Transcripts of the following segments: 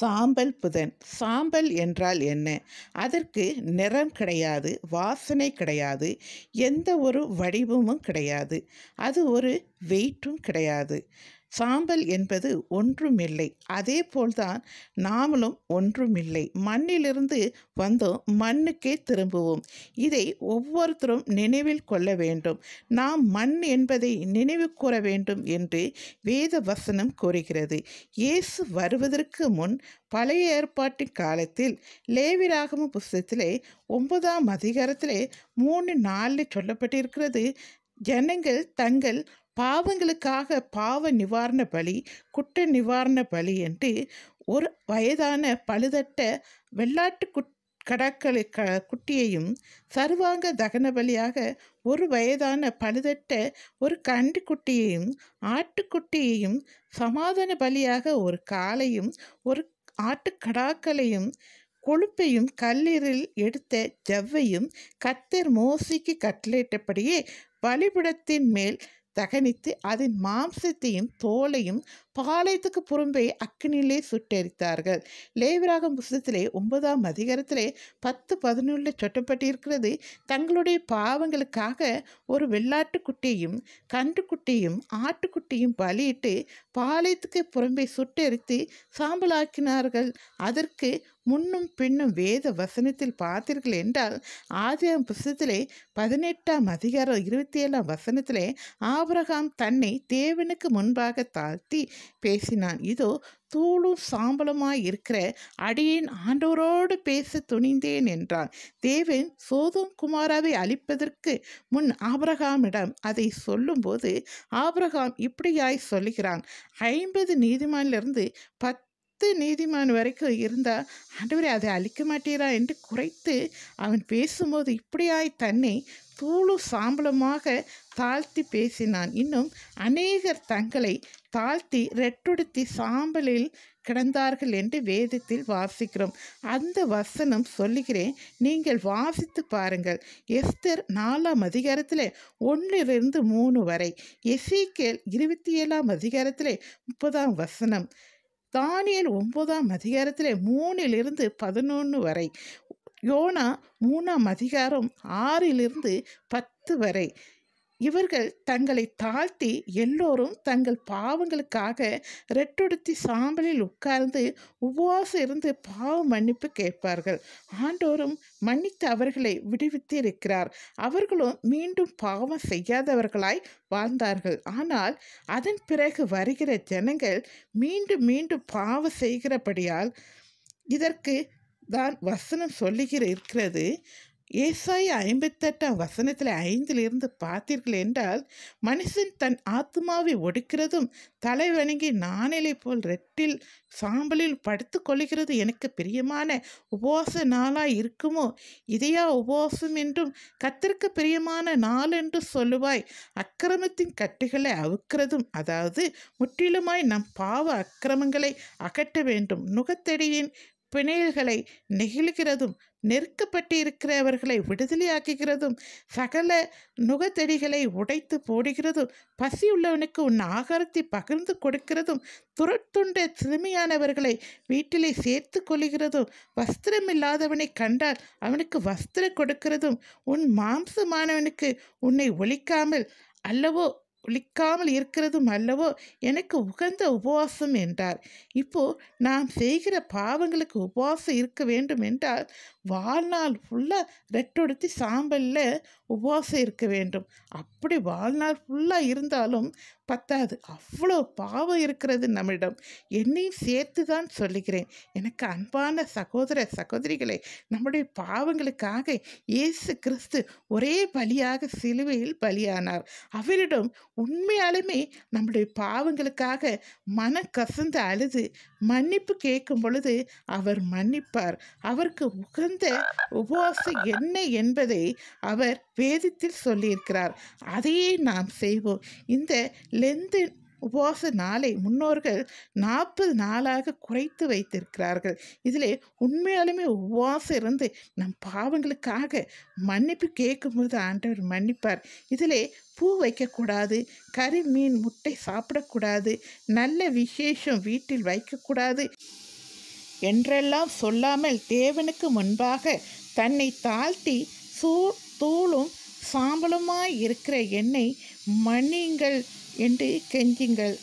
சாம்பல் புதன் சாம்பல் என்றால் என்ன அதற்கு நிறம் கிடையாது வாசனை கிடையாது எந்த ஒரு வடிவமும் கிடையாது அது ஒரு வெயிட்டும் கிடையாது சாம்பல் என்பது ஒன்றுமில்லை அதே போல்தான் நாமளும் ஒன்றுமில்லை மண்ணிலிருந்து வந்தோம் மண்ணுக்கே திரும்புவோம் இதை ஒவ்வொருத்தரும் நினைவில் கொள்ள வேண்டும் நாம் மண் என்பதை நினைவு கூற வேண்டும் என்று வேத வசனம் கூறுகிறது இயேசு வருவதற்கு முன் பழைய ஏற்பாட்டின் காலத்தில் லேவிராகம புஸ்தகத்திலே ஒன்பதாம் அதிகாரத்திலே மூணு நாலு சொல்லப்பட்டிருக்கிறது ஜனங்கள் தங்கள் பாவங்களுக்காக பாவ நிவாரண பலி குட்ட நிவாரண பலி என்று ஒரு வயதான பழுதட்ட வெள்ளாட்டு குட் கடாக்களை க குட்டியையும் சர்வாங்க தகன பலியாக ஒரு வயதான பழுதட்ட ஒரு கண்டு குட்டியையும் ஆட்டுக்குட்டியையும் சமாதான பலியாக ஒரு காலையும் ஒரு ஆட்டுக்கடாக்களையும் கொழுப்பையும் கல்லீரில் எடுத்த ஜவ்வையும் கத்தர் மோசிக்கு கட்டளையிட்டபடியே பலிபிடத்தின் மேல் தகனித்து அதன் மாம்சத்தையும் தோலையும் பாளையத்துக்கு புறம்பே அக்கினியிலே சுட்டெரித்தார்கள் லேவிராகம் புஸ்தத்திலே ஒன்பதாம் அதிகாரத்திலே பத்து பதினொன்றில் சொட்டப்பட்டிருக்கிறது தங்களுடைய பாவங்களுக்காக ஒரு வெள்ளாட்டுக்குட்டியும் கன்றுக்குட்டியும் ஆட்டுக்குட்டியும் பலியிட்டு பாளையத்துக்கு புறம்பே சுட்டெரித்து சாம்பலாக்கினார்கள் அதற்கு முன்னும் பின்னும் வேத வசனத்தில் பார்த்தீர்கள் என்றால் ஆதியாம் புஸ்தத்திலே பதினெட்டாம் அதிகாரம் இருபத்தி ஏழாம் வசனத்திலே ஆபரகாம் தன்னை தேவனுக்கு முன்பாக தாழ்த்தி பேசினான் இதோ தூளும் சாம்பலமாய் இருக்கிற அடியின் ஆண்டோரோடு பேச துணிந்தேன் என்றான் தேவன் சோதம் குமாராவை அழிப்பதற்கு முன் ஆபரகாமிடம் அதை சொல்லும்போது ஆபரகாம் இப்படியாய் சொல்லுகிறான் ஐம்பது நீதிமானிலிருந்து பத்து பத்து நீதிமான் வரைக்கும் இருந்தால் ஆண்டவரை அதை அழிக்க மாட்டீரா என்று குறைத்து அவன் பேசும்போது இப்படியாய் தன்னை தூளு சாம்பலமாக தாழ்த்தி பேசினான் இன்னும் அநேகர் தங்களை தாழ்த்தி ரெட்டுடுத்தி சாம்பலில் கிடந்தார்கள் என்று வேதத்தில் வாசிக்கிறோம் அந்த வசனம் சொல்லுகிறேன் நீங்கள் வாசித்து பாருங்கள் எஸ்தர் நாலாம் அதிகாரத்தில் ஒன்றிலிருந்து மூணு வரை எசிக்கேல் இருபத்தி ஏழாம் அதிகாரத்தில் முப்பதாம் வசனம் தானியல் ஒன்பதாம் அதிகாரத்தில் மூணிலிருந்து பதினொன்று வரை யோனா மூணாம் அதிகாரம் ஆறிலிருந்து பத்து வரை இவர்கள் தங்களை தாழ்த்தி எல்லோரும் தங்கள் பாவங்களுக்காக ரெட்டொடுத்தி சாம்பலில் உட்கார்ந்து உபவாசம் இருந்து பாவ மன்னிப்பு கேட்பார்கள் ஆண்டோரும் மன்னித்து அவர்களை விடுவித்து இருக்கிறார் அவர்களும் மீண்டும் பாவம் செய்யாதவர்களாய் வாழ்ந்தார்கள் ஆனால் அதன் பிறகு வருகிற ஜனங்கள் மீண்டும் மீண்டும் பாவம் செய்கிறபடியால் இதற்கு தான் வசனம் சொல்லுகிற இருக்கிறது ஏசாய ஐம்பத்தெட்டாம் வசனத்தில் ஐந்திலிருந்து பார்த்தீர்கள் என்றால் மனுஷன் தன் ஆத்மாவை ஒடுக்கிறதும் தலை வணங்கி நானிலை போல் ரெட்டில் சாம்பலில் படுத்து கொள்கிறது எனக்கு பிரியமான உபவாச நாளாக இருக்குமோ இதையா உபவாசம் என்றும் கத்திற்கு பிரியமான நாள் என்று சொல்லுவாய் அக்கிரமத்தின் கட்டுகளை அவுக்கிறதும் அதாவது முற்றிலுமாய் நம் பாவ அக்கிரமங்களை அகற்ற வேண்டும் நுகத்தடியின் பிணையல்களை நெகிழ்கிறதும் நெருக்கப்பட்டிருக்கிறவர்களை விடுதலையாக்குகிறதும் சகல நுகத்தெடிகளை உடைத்து போடுகிறதும் பசி உள்ளவனுக்கு உன் ஆகாரத்தை பகிர்ந்து கொடுக்கிறதும் துரத்துண்ட சிறுமியானவர்களை வீட்டிலே சேர்த்து கொள்கிறதும் வஸ்திரமில்லாதவனை கண்டால் அவனுக்கு வஸ்திரம் கொடுக்கிறதும் உன் மாம்சமானவனுக்கு உன்னை ஒழிக்காமல் அல்லவோ குளிக்காமல் இருக்கிறதும் அல்லவோ எனக்கு உகந்த உபவாசம் என்றார் இப்போ நாம் செய்கிற பாவங்களுக்கு உபவாசம் இருக்க வேண்டும் என்றால் வாழ்நாள் ஃபுல்லாக ரெட்டொடுத்தி சாம்பலில் உபவாசம் இருக்க வேண்டும் அப்படி வாழ்நாள் ஃபுல்லாக இருந்தாலும் பத்தாது அவ்வளோ பாவம் இருக்கிறது நம்மிடம் என்னையும் சேர்த்து தான் சொல்லுகிறேன் எனக்கு அன்பான சகோதர சகோதரிகளை நம்முடைய பாவங்களுக்காக இயேசு கிறிஸ்து ஒரே பலியாக சிலுவையில் பலியானார் அவரிடம் உண்மையாலுமே நம்முடைய பாவங்களுக்காக மன கசந்து அழுது மன்னிப்பு கேட்கும் பொழுது அவர் மன்னிப்பார் அவருக்கு உகந்த உபவாசம் என்ன என்பதை அவர் வேதத்தில் சொல்லியிருக்கிறார் அதையே நாம் செய்வோம் இந்த லெந்து உபவாச நாளை முன்னோர்கள் நாற்பது நாளாக குறைத்து வைத்திருக்கிறார்கள் இதில் உண்மையாலுமே உபவாசம் இருந்து நம் பாவங்களுக்காக மன்னிப்பு கேட்கும்போது ஆண்டவர் மன்னிப்பார் இதில் பூ வைக்கக்கூடாது கறி மீன் முட்டை சாப்பிடக்கூடாது நல்ல விசேஷம் வீட்டில் வைக்கக்கூடாது என்றெல்லாம் சொல்லாமல் தேவனுக்கு முன்பாக தன்னை தாழ்த்தி சூ தூளும் சாம்பலுமாய் இருக்கிற எண்ணெய் மணிங்கள் என்று கெஞ்சுங்கள்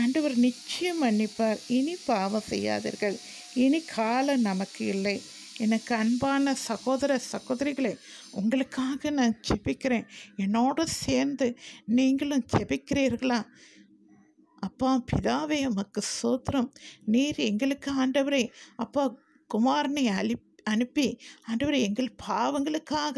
ஆண்டவர் நிச்சயம் மன்னிப்பார் இனி பாவம் செய்யாதீர்கள் இனி காலம் நமக்கு இல்லை எனக்கு அன்பான சகோதர சகோதரிகளே உங்களுக்காக நான் செபிக்கிறேன் என்னோடு சேர்ந்து நீங்களும் செபிக்கிறீர்களா அப்பா பிதாவே உமக்கு சோத்திரம் நீர் எங்களுக்கு ஆண்டவரே அப்பா குமாரனை அழி அனுப்பி ஆண்டவரை எங்கள் பாவங்களுக்காக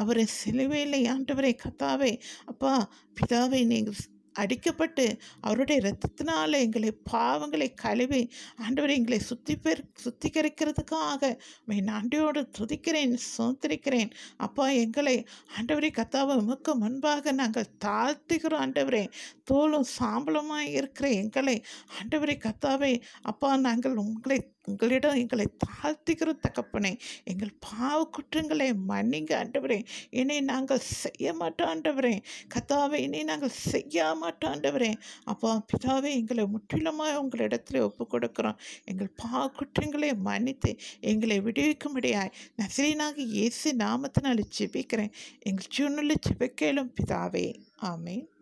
அவரை சிலுவையில் ஆண்டவரை கத்தாவே அப்பா பிதாவை நீங்கள் அடிக்கப்பட்டு அவருடைய ரத்தத்தினால் எங்களை பாவங்களை கழுவி ஆண்டவர் எங்களை சுத்தி பெரு சுத்திகரிக்கிறதுக்காக என் ஆண்டியோடு துதிக்கிறேன் சுதந்திரிக்கிறேன் அப்பா எங்களை ஆண்டவரை கத்தாவை முக்க முன்பாக நாங்கள் தாழ்த்துகிறோம் ஆண்டவரே தோலும் சாம்பலமாக இருக்கிற எங்களை ஆண்டவரை கத்தாவை அப்பா நாங்கள் உங்களை உங்களிடம் எங்களை தாழ்த்துகிற தகப்பனே எங்கள் பாவ குற்றங்களை மன்னிங்க ஆண்டவரே இனி நாங்கள் செய்ய மாட்டோம் ஆண்டவரே கத்தாவை இனி நாங்கள் செய்ய மாட்டோம் ஆண்டவரே அப்பா பிதாவே எங்களை முற்றிலுமாக உங்களிடத்தில் ஒப்பு கொடுக்குறோம் எங்கள் பாவ குற்றங்களை மன்னித்து எங்களை விடுவிக்கும்படியாய் நசிரியனாக இயேசு நாமத்தினால் ஜெபிக்கிறேன் எங்கள் சூழ்நிலை ஜெபிக்கலும் பிதாவே ஆமேன்